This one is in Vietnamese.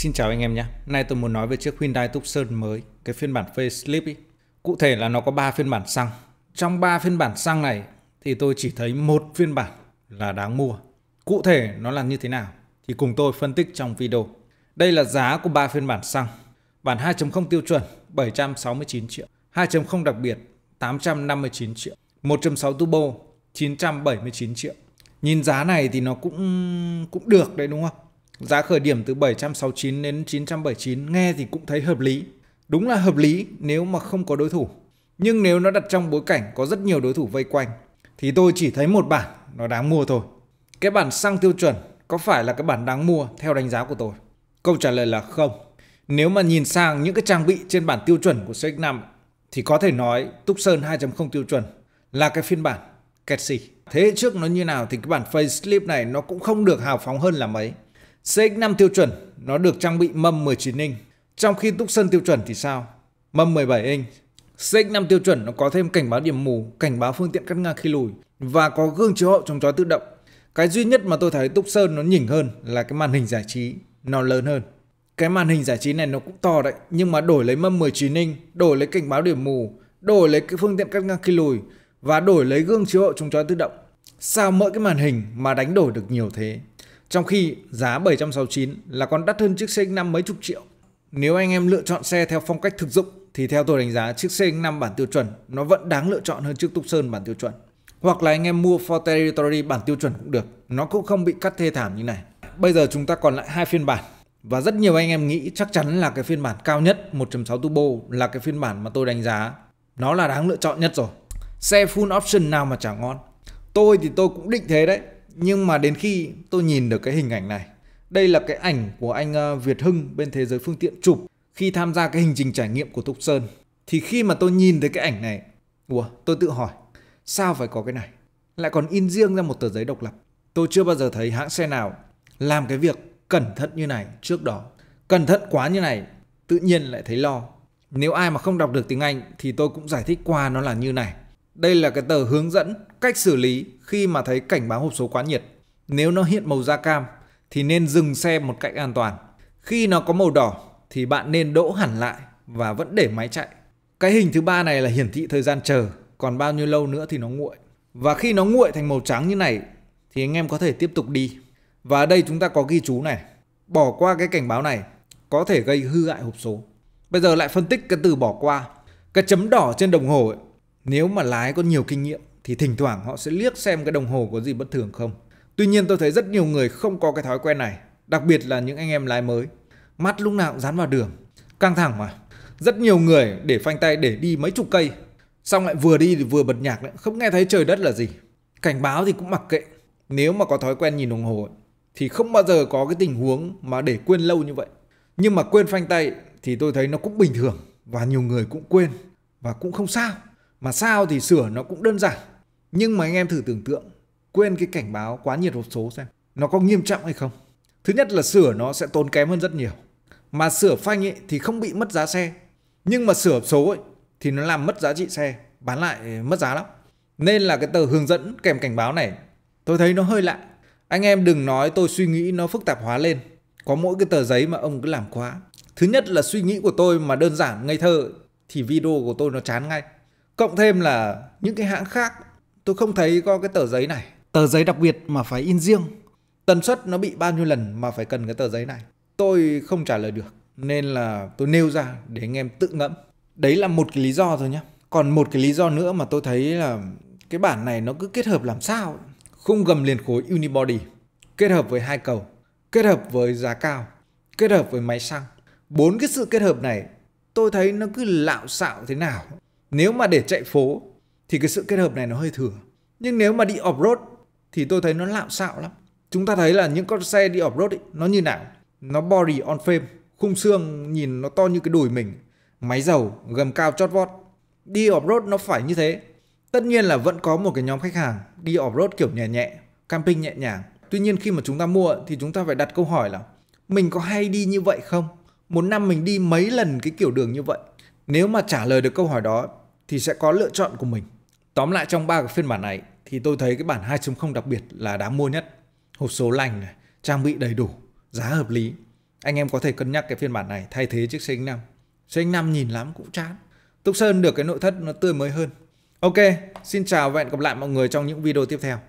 Xin chào anh em nhé. Nay tôi muốn nói về chiếc Hyundai Tucson mới, cái phiên bản facelift ý. Cụ thể là nó có 3 phiên bản xăng. Trong 3 phiên bản xăng này thì tôi chỉ thấy một phiên bản là đáng mua. Cụ thể nó là như thế nào thì cùng tôi phân tích trong video. Đây là giá của 3 phiên bản xăng. Bản 2.0 tiêu chuẩn 769 triệu, 2.0 đặc biệt 859 triệu, 1.6 turbo 979 triệu. Nhìn giá này thì nó cũng cũng được đấy đúng không? Giá khởi điểm từ 769 đến 979 nghe thì cũng thấy hợp lý. Đúng là hợp lý nếu mà không có đối thủ. Nhưng nếu nó đặt trong bối cảnh có rất nhiều đối thủ vây quanh thì tôi chỉ thấy một bản nó đáng mua thôi. Cái bản xăng tiêu chuẩn có phải là cái bản đáng mua theo đánh giá của tôi? Câu trả lời là không. Nếu mà nhìn sang những cái trang bị trên bản tiêu chuẩn của CX5 thì có thể nói Túc Sơn 2.0 tiêu chuẩn là cái phiên bản kẹt Ketsi. Thế trước nó như nào thì cái bản facelift này nó cũng không được hào phóng hơn là mấy. CX5 tiêu chuẩn nó được trang bị mâm 19 inch, trong khi Tucson tiêu chuẩn thì sao? Mâm 17 inch. CX5 tiêu chuẩn nó có thêm cảnh báo điểm mù, cảnh báo phương tiện cắt ngang khi lùi và có gương chiếu hậu chống chói tự động. Cái duy nhất mà tôi thấy Tucson nó nhỉnh hơn là cái màn hình giải trí, nó lớn hơn. Cái màn hình giải trí này nó cũng to đấy, nhưng mà đổi lấy mâm 19 inch, đổi lấy cảnh báo điểm mù, đổi lấy cái phương tiện cắt ngang khi lùi và đổi lấy gương chiếu hậu chống chói tự động. Sao mỗi cái màn hình mà đánh đổi được nhiều thế? Trong khi giá 769 là còn đắt hơn chiếc CX-5 mấy chục triệu. Nếu anh em lựa chọn xe theo phong cách thực dụng thì theo tôi đánh giá chiếc CX-5 bản tiêu chuẩn nó vẫn đáng lựa chọn hơn chiếc Tucson bản tiêu chuẩn. Hoặc là anh em mua Ford Territory bản tiêu chuẩn cũng được, nó cũng không bị cắt thê thảm như này. Bây giờ chúng ta còn lại hai phiên bản và rất nhiều anh em nghĩ chắc chắn là cái phiên bản cao nhất 1.6 turbo là cái phiên bản mà tôi đánh giá nó là đáng lựa chọn nhất rồi. Xe full option nào mà chả ngon. Tôi thì tôi cũng định thế đấy, nhưng mà đến khi tôi nhìn được cái hình ảnh này đây là cái ảnh của anh ờ, Việt Hưng bên thế giới phương tiện chụp khi tham gia cái hành trình trải nghiệm của Thục Sơn thì khi mà tôi nhìn thấy cái ảnh này ủa tôi tự hỏi sao phải có cái này lại còn in riêng ra một tờ giấy độc lập tôi chưa bao giờ thấy hãng xe nào làm cái việc cẩn thận như này trước đó cẩn thận quá như này tự nhiên lại thấy lo nếu ai mà không đọc được tiếng Anh thì tôi cũng giải thích qua nó là như này đây là cái tờ hướng dẫn cách xử lý khi mà thấy cảnh báo hộp số quá nhiệt. Nếu nó hiện màu da cam thì nên dừng xe một cách an toàn. Khi nó có màu đỏ thì bạn nên đỗ hẳn lại và vẫn để máy chạy. Cái hình thứ ba này là hiển thị thời gian chờ, còn bao nhiêu lâu nữa thì nó nguội. Và khi nó nguội thành màu trắng như này thì anh em có thể tiếp tục đi. Và ở đây chúng ta có ghi chú này, bỏ qua cái cảnh báo này có thể gây hư hại hộp số. Bây giờ lại phân tích cái từ bỏ qua. Cái chấm đỏ trên đồng hồ ấy, nếu mà lái có nhiều kinh nghiệm thì thỉnh thoảng họ sẽ liếc xem cái đồng hồ có gì bất thường không. Tuy nhiên tôi thấy rất nhiều người không có cái thói quen này, đặc biệt là những anh em lái mới. Mắt lúc nào cũng dán vào đường, căng thẳng mà. Rất nhiều người để phanh tay để đi mấy chục cây, xong lại vừa đi thì vừa bật nhạc lại, không nghe thấy trời đất là gì. Cảnh báo thì cũng mặc kệ. Nếu mà có thói quen nhìn đồng hồ thì không bao giờ có cái tình huống mà để quên lâu như vậy. Nhưng mà quên phanh tay thì tôi thấy nó cũng bình thường và nhiều người cũng quên và cũng không sao mà sao thì sửa nó cũng đơn giản nhưng mà anh em thử tưởng tượng quên cái cảnh báo quá nhiệt hộp số xem nó có nghiêm trọng hay không thứ nhất là sửa nó sẽ tốn kém hơn rất nhiều mà sửa phanh ấy thì không bị mất giá xe nhưng mà sửa số ấy thì nó làm mất giá trị xe bán lại mất giá lắm nên là cái tờ hướng dẫn kèm cảnh báo này tôi thấy nó hơi lạ anh em đừng nói tôi suy nghĩ nó phức tạp hóa lên có mỗi cái tờ giấy mà ông cứ làm quá thứ nhất là suy nghĩ của tôi mà đơn giản ngây thơ thì video của tôi nó chán ngay cộng thêm là những cái hãng khác tôi không thấy có cái tờ giấy này tờ giấy đặc biệt mà phải in riêng tần suất nó bị bao nhiêu lần mà phải cần cái tờ giấy này tôi không trả lời được nên là tôi nêu ra để anh em tự ngẫm đấy là một cái lý do thôi nhé còn một cái lý do nữa mà tôi thấy là cái bản này nó cứ kết hợp làm sao ấy. khung gầm liền khối unibody kết hợp với hai cầu kết hợp với giá cao kết hợp với máy xăng bốn cái sự kết hợp này tôi thấy nó cứ lạo xạo thế nào nếu mà để chạy phố thì cái sự kết hợp này nó hơi thừa. Nhưng nếu mà đi off-road thì tôi thấy nó lạo xạo lắm. Chúng ta thấy là những con xe đi off-road ấy, nó như nào? Nó body on frame, khung xương nhìn nó to như cái đùi mình, máy dầu, gầm cao chót vót. Đi off-road nó phải như thế. Tất nhiên là vẫn có một cái nhóm khách hàng đi off-road kiểu nhẹ nhẹ, camping nhẹ nhàng. Tuy nhiên khi mà chúng ta mua thì chúng ta phải đặt câu hỏi là mình có hay đi như vậy không? Một năm mình đi mấy lần cái kiểu đường như vậy? Nếu mà trả lời được câu hỏi đó thì sẽ có lựa chọn của mình. Tóm lại trong ba cái phiên bản này thì tôi thấy cái bản 2.0 đặc biệt là đáng mua nhất. Hộp số lành này, trang bị đầy đủ, giá hợp lý. Anh em có thể cân nhắc cái phiên bản này thay thế chiếc CX5. CX5 nhìn lắm cũng chán. Túc Sơn được cái nội thất nó tươi mới hơn. Ok, xin chào và hẹn gặp lại mọi người trong những video tiếp theo.